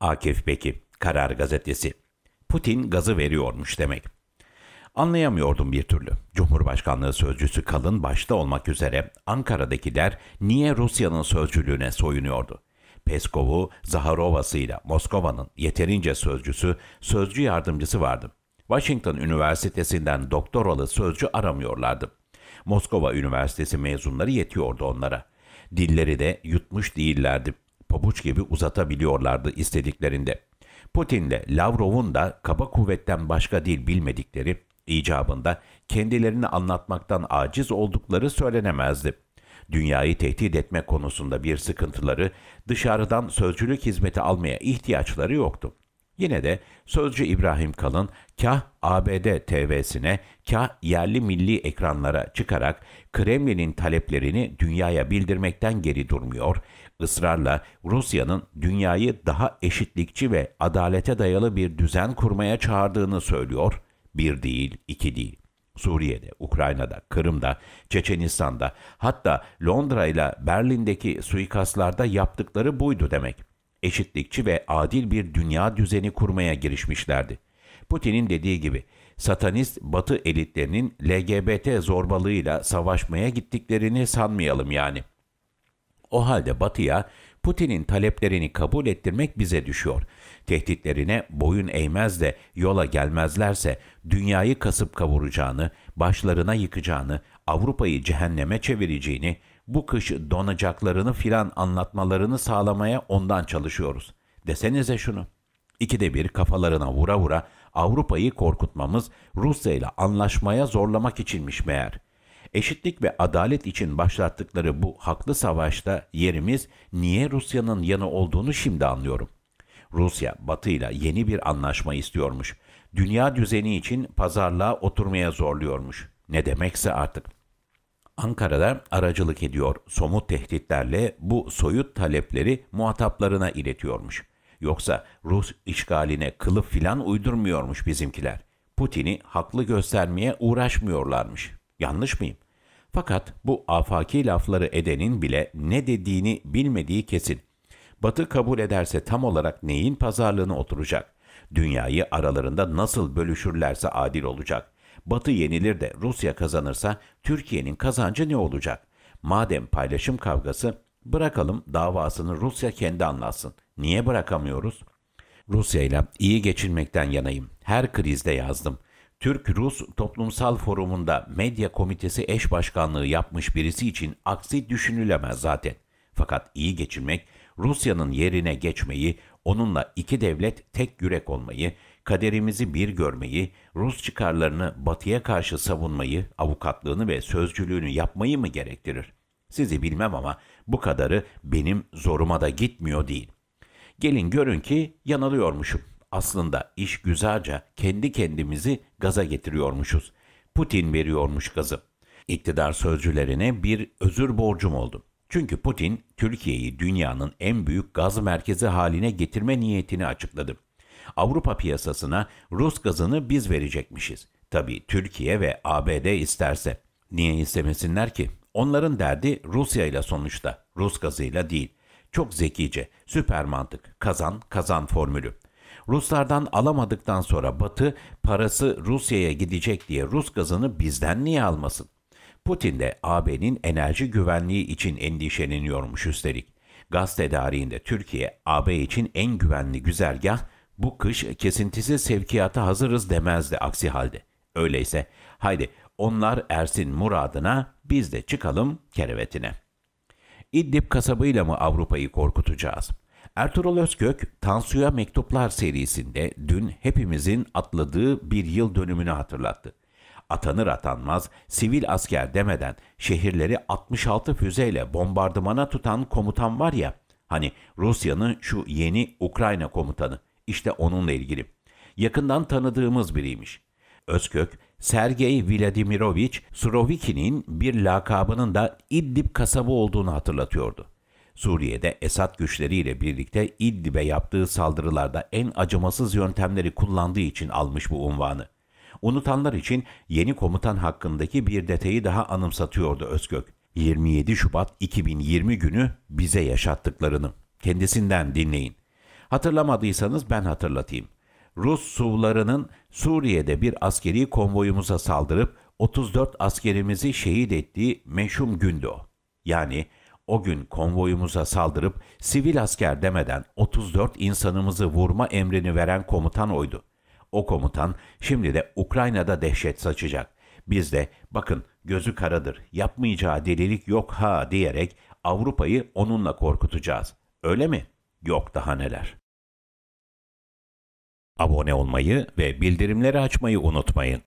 Akif Beki, Karar Gazetesi. Putin gazı veriyormuş demek. Anlayamıyordum bir türlü. Cumhurbaşkanlığı sözcüsü Kalın başta olmak üzere Ankara'dakiler niye Rusya'nın sözcülüğüne soyunuyordu? Peskov'u Zaharova'sıyla Moskova'nın yeterince sözcüsü, sözcü yardımcısı vardı. Washington Üniversitesi'nden doktoralı sözcü aramıyorlardı. Moskova Üniversitesi mezunları yetiyordu onlara. Dilleri de yutmuş değillerdi pabuç gibi uzatabiliyorlardı istediklerinde. Putin'le Lavrov'un da kaba kuvvetten başka değil bilmedikleri icabında kendilerini anlatmaktan aciz oldukları söylenemezdi. Dünyayı tehdit etme konusunda bir sıkıntıları, dışarıdan sözcülük hizmeti almaya ihtiyaçları yoktu. Yine de sözcü İbrahim Kalın kah ABD TV'sine kah yerli milli ekranlara çıkarak Kremlin'in taleplerini dünyaya bildirmekten geri durmuyor, ısrarla Rusya'nın dünyayı daha eşitlikçi ve adalete dayalı bir düzen kurmaya çağırdığını söylüyor, bir değil, iki değil. Suriye'de, Ukrayna'da, Kırım'da, Çeçenistan'da hatta Londra ile Berlin'deki suikastlarda yaptıkları buydu demek.'' eşitlikçi ve adil bir dünya düzeni kurmaya girişmişlerdi. Putin'in dediği gibi satanist batı elitlerinin LGBT zorbalığıyla savaşmaya gittiklerini sanmayalım yani. O halde batıya Putin'in taleplerini kabul ettirmek bize düşüyor. Tehditlerine boyun eğmez de yola gelmezlerse dünyayı kasıp kavuracağını, başlarına yıkacağını, Avrupa'yı cehenneme çevireceğini, bu kış donacaklarını filan anlatmalarını sağlamaya ondan çalışıyoruz. Desenize şunu. İkide bir kafalarına vura vura Avrupa'yı korkutmamız Rusya ile anlaşmaya zorlamak içinmiş meğer. Eşitlik ve adalet için başlattıkları bu haklı savaşta yerimiz niye Rusya'nın yanı olduğunu şimdi anlıyorum. Rusya Batı ile yeni bir anlaşma istiyormuş. Dünya düzeni için pazarlığa oturmaya zorluyormuş. Ne demekse artık.'' Ankara'da aracılık ediyor, somut tehditlerle bu soyut talepleri muhataplarına iletiyormuş. Yoksa Rus işgaline kılıf filan uydurmuyormuş bizimkiler. Putin'i haklı göstermeye uğraşmıyorlarmış. Yanlış mıyım? Fakat bu afaki lafları edenin bile ne dediğini bilmediği kesin. Batı kabul ederse tam olarak neyin pazarlığına oturacak? Dünyayı aralarında nasıl bölüşürlerse adil olacak. Batı yenilir de Rusya kazanırsa Türkiye'nin kazancı ne olacak? Madem paylaşım kavgası bırakalım davasını Rusya kendi anlatsın. Niye bırakamıyoruz? Rusya ile iyi geçinmekten yanayım. Her krizde yazdım. Türk-Rus Toplumsal Forumunda medya komitesi eş başkanlığı yapmış birisi için aksi düşünülemez zaten. Fakat iyi geçinmek Rusya'nın yerine geçmeyi, onunla iki devlet tek yürek olmayı, kaderimizi bir görmeyi, Rus çıkarlarını batıya karşı savunmayı, avukatlığını ve sözcülüğünü yapmayı mı gerektirir? Sizi bilmem ama bu kadarı benim zoruma da gitmiyor değil. Gelin görün ki yanılıyormuşum. Aslında iş güzelce kendi kendimizi gaza getiriyormuşuz. Putin veriyormuş gazı. İktidar sözcülerine bir özür borcum oldum. Çünkü Putin Türkiye'yi dünyanın en büyük gaz merkezi haline getirme niyetini açıkladı. Avrupa piyasasına Rus gazını biz verecekmişiz. Tabii Türkiye ve ABD isterse. Niye istemesinler ki? Onların derdi Rusya ile sonuçta, Rus gazıyla değil. Çok zekice, süper mantık, kazan kazan formülü. Ruslardan alamadıktan sonra Batı parası Rusya'ya gidecek diye Rus gazını bizden niye almasın? Putin de AB'nin enerji güvenliği için endişeleniyormuş üstelik. Gaz tedariğinde Türkiye, AB için en güvenli güzergah bu kış kesintisiz sevkiyata hazırız demezdi aksi halde. Öyleyse haydi onlar ersin muradına biz de çıkalım kerevetine. İdlib kasabıyla mı Avrupa'yı korkutacağız? Ertuğrul Özkök, Tansu'ya Mektuplar serisinde dün hepimizin atladığı bir yıl dönümünü hatırlattı. Atanır atanmaz sivil asker demeden şehirleri 66 füzeyle bombardımana tutan komutan var ya, hani Rusya'nın şu yeni Ukrayna komutanı. İşte onunla ilgili. Yakından tanıdığımız biriymiş. Özkök, Sergey Vladimirovich Surovikin'in bir lakabının da İdlib kasabı olduğunu hatırlatıyordu. Suriye'de Esad güçleriyle birlikte İdlib'e yaptığı saldırılarda en acımasız yöntemleri kullandığı için almış bu unvanı. Unutanlar için yeni komutan hakkındaki bir detayı daha anımsatıyordu Özkök. 27 Şubat 2020 günü bize yaşattıklarını. Kendisinden dinleyin. Hatırlamadıysanız ben hatırlatayım. Rus suvlarının Suriye'de bir askeri konvoyumuza saldırıp 34 askerimizi şehit ettiği meşhum gündü o. Yani o gün konvoyumuza saldırıp sivil asker demeden 34 insanımızı vurma emrini veren komutan oydu. O komutan şimdi de Ukrayna'da dehşet saçacak. Biz de bakın gözü karadır, yapmayacağı delilik yok ha diyerek Avrupa'yı onunla korkutacağız. Öyle mi?'' Yok daha neler. Abone olmayı ve bildirimleri açmayı unutmayın.